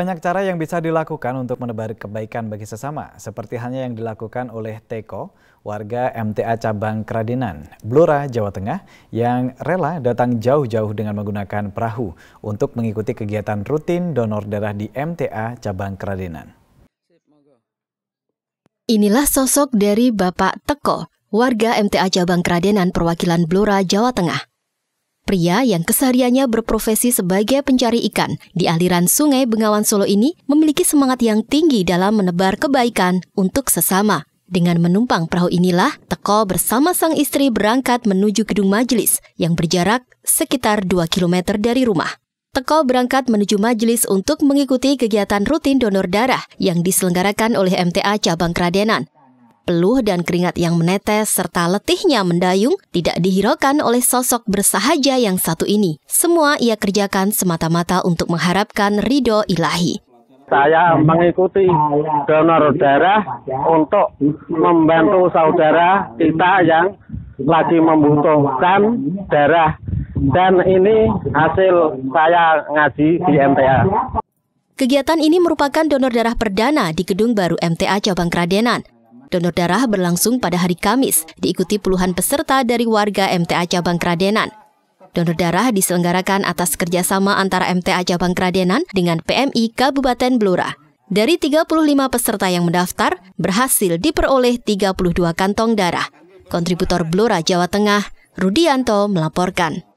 banyak cara yang bisa dilakukan untuk menebar kebaikan bagi sesama, seperti halnya yang dilakukan oleh Teko, warga MTA Cabang Kradinan, Blora, Jawa Tengah, yang rela datang jauh-jauh dengan menggunakan perahu untuk mengikuti kegiatan rutin donor darah di MTA Cabang Kradinan. Inilah sosok dari Bapak Teko, warga MTA Cabang Kradenan perwakilan Blora, Jawa Tengah. Pria yang kesehariannya berprofesi sebagai pencari ikan di aliran sungai Bengawan Solo ini memiliki semangat yang tinggi dalam menebar kebaikan untuk sesama. Dengan menumpang perahu inilah, Teko bersama sang istri berangkat menuju gedung majelis yang berjarak sekitar 2 km dari rumah. Teko berangkat menuju majelis untuk mengikuti kegiatan rutin donor darah yang diselenggarakan oleh MTA Cabang Kradenan peluh dan keringat yang menetes serta letihnya mendayung tidak dihiraukan oleh sosok bersahaja yang satu ini. Semua ia kerjakan semata-mata untuk mengharapkan ridho ilahi. Saya mengikuti donor darah untuk membantu saudara kita yang lagi membutuhkan darah. Dan ini hasil saya ngaji di MTA. Kegiatan ini merupakan donor darah perdana di gedung baru MTA Cabang Kradenan. Donor darah berlangsung pada hari Kamis, diikuti puluhan peserta dari warga MTA Cabang Kradenan. Donor darah diselenggarakan atas kerjasama antara MTA Cabang Kradenan dengan PMI Kabupaten Blora. Dari 35 peserta yang mendaftar, berhasil diperoleh 32 kantong darah. Kontributor Blora Jawa Tengah, Rudianto melaporkan.